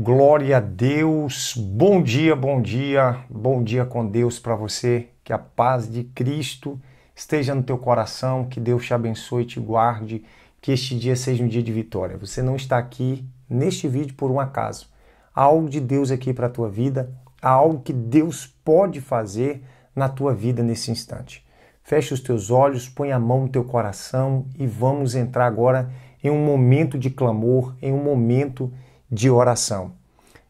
Glória a Deus, bom dia, bom dia, bom dia com Deus para você. Que a paz de Cristo esteja no teu coração, que Deus te abençoe, e te guarde, que este dia seja um dia de vitória. Você não está aqui neste vídeo por um acaso. Há algo de Deus aqui para a tua vida, há algo que Deus pode fazer na tua vida nesse instante. Feche os teus olhos, põe a mão no teu coração e vamos entrar agora em um momento de clamor, em um momento de de oração.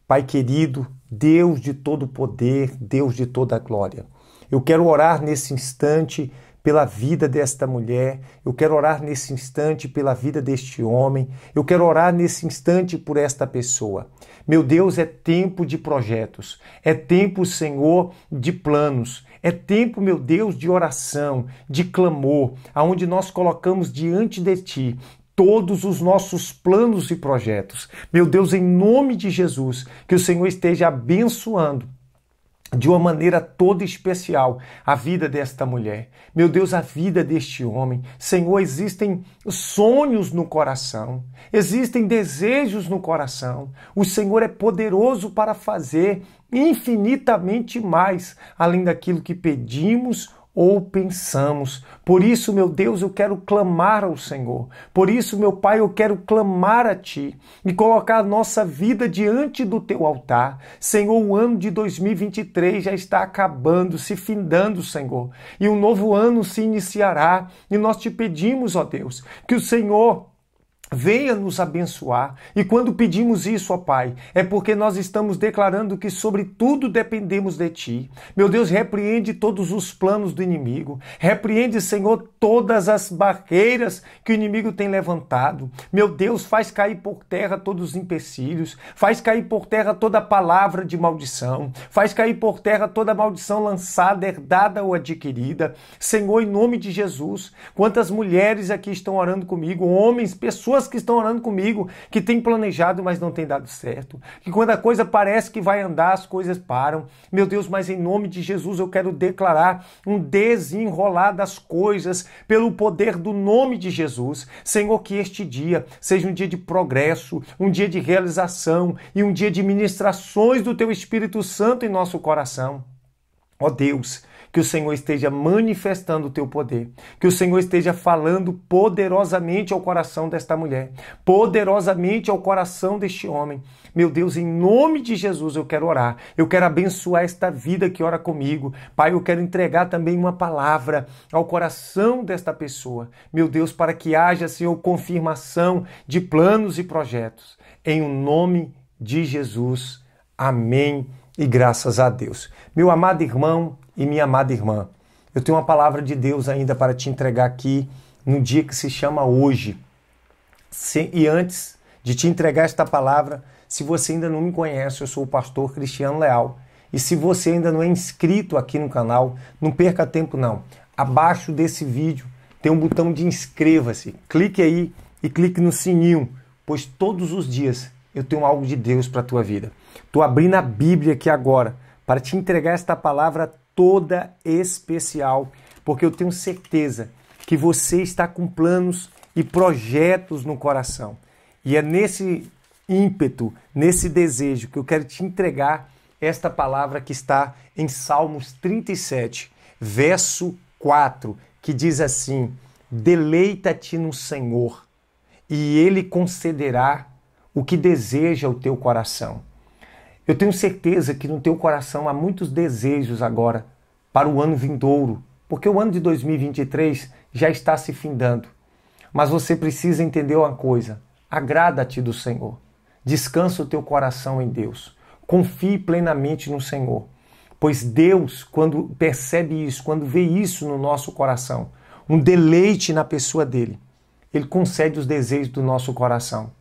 Pai querido, Deus de todo poder, Deus de toda glória, eu quero orar nesse instante pela vida desta mulher, eu quero orar nesse instante pela vida deste homem, eu quero orar nesse instante por esta pessoa. Meu Deus, é tempo de projetos, é tempo, Senhor, de planos, é tempo, meu Deus, de oração, de clamor, aonde nós colocamos diante de ti todos os nossos planos e projetos. Meu Deus, em nome de Jesus, que o Senhor esteja abençoando de uma maneira toda especial a vida desta mulher. Meu Deus, a vida deste homem. Senhor, existem sonhos no coração, existem desejos no coração. O Senhor é poderoso para fazer infinitamente mais além daquilo que pedimos ou pensamos. Por isso, meu Deus, eu quero clamar ao Senhor. Por isso, meu Pai, eu quero clamar a Ti e colocar a nossa vida diante do Teu altar. Senhor, o ano de 2023 já está acabando, se findando, Senhor, e um novo ano se iniciará. E nós te pedimos, ó Deus, que o Senhor Venha nos abençoar. E quando pedimos isso, ó Pai, é porque nós estamos declarando que sobre tudo dependemos de Ti. Meu Deus, repreende todos os planos do inimigo. Repreende, Senhor, todas as barreiras que o inimigo tem levantado. Meu Deus, faz cair por terra todos os empecilhos. Faz cair por terra toda palavra de maldição. Faz cair por terra toda maldição lançada, herdada ou adquirida. Senhor, em nome de Jesus, quantas mulheres aqui estão orando comigo, homens, pessoas pessoas que estão orando comigo, que têm planejado, mas não tem dado certo. Que quando a coisa parece que vai andar, as coisas param. Meu Deus, mas em nome de Jesus eu quero declarar um desenrolar das coisas pelo poder do nome de Jesus. Senhor, que este dia seja um dia de progresso, um dia de realização e um dia de ministrações do teu Espírito Santo em nosso coração. Ó oh Deus, que o Senhor esteja manifestando o teu poder, que o Senhor esteja falando poderosamente ao coração desta mulher, poderosamente ao coração deste homem. Meu Deus, em nome de Jesus eu quero orar, eu quero abençoar esta vida que ora comigo. Pai, eu quero entregar também uma palavra ao coração desta pessoa. Meu Deus, para que haja, Senhor, confirmação de planos e projetos. Em o nome de Jesus. Amém e graças a Deus. Meu amado irmão e minha amada irmã, eu tenho uma palavra de Deus ainda para te entregar aqui no dia que se chama hoje. Se, e antes de te entregar esta palavra, se você ainda não me conhece, eu sou o pastor Cristiano Leal. E se você ainda não é inscrito aqui no canal, não perca tempo não. Abaixo desse vídeo tem um botão de inscreva-se. Clique aí e clique no sininho, pois todos os dias eu tenho algo de Deus para a tua vida. Estou abrindo a Bíblia aqui agora para te entregar esta palavra toda especial, porque eu tenho certeza que você está com planos e projetos no coração. E é nesse ímpeto, nesse desejo que eu quero te entregar esta palavra que está em Salmos 37, verso 4, que diz assim: Deleita-te no Senhor, e ele concederá o que deseja o teu coração. Eu tenho certeza que no teu coração há muitos desejos agora para o ano vindouro, porque o ano de 2023 já está se findando. Mas você precisa entender uma coisa: agrada-te do Senhor. Descansa o teu coração em Deus. Confie plenamente no Senhor. Pois Deus, quando percebe isso, quando vê isso no nosso coração, um deleite na pessoa dele, ele concede os desejos do nosso coração.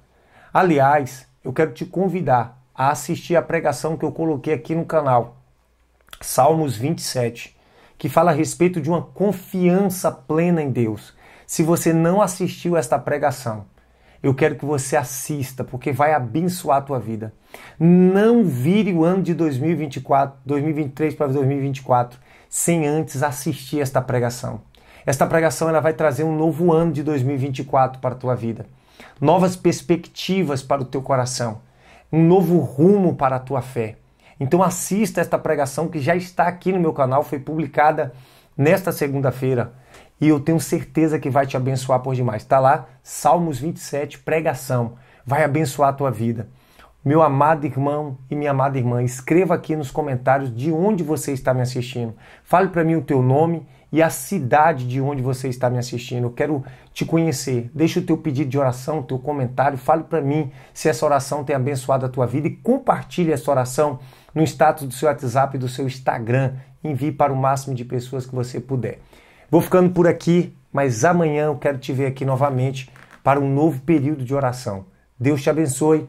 Aliás, eu quero te convidar a assistir a pregação que eu coloquei aqui no canal, Salmos 27, que fala a respeito de uma confiança plena em Deus. Se você não assistiu esta pregação, eu quero que você assista, porque vai abençoar a tua vida. Não vire o ano de 2024, 2023 para 2024 sem antes assistir esta pregação. Esta pregação ela vai trazer um novo ano de 2024 para a tua vida novas perspectivas para o teu coração, um novo rumo para a tua fé. Então assista esta pregação que já está aqui no meu canal, foi publicada nesta segunda-feira e eu tenho certeza que vai te abençoar por demais. Está lá, Salmos 27, pregação, vai abençoar a tua vida. Meu amado irmão e minha amada irmã, escreva aqui nos comentários de onde você está me assistindo. Fale para mim o teu nome e a cidade de onde você está me assistindo. Eu quero te conhecer. Deixa o teu pedido de oração, o teu comentário. Fale para mim se essa oração tem abençoado a tua vida e compartilhe essa oração no status do seu WhatsApp e do seu Instagram. Envie para o máximo de pessoas que você puder. Vou ficando por aqui, mas amanhã eu quero te ver aqui novamente para um novo período de oração. Deus te abençoe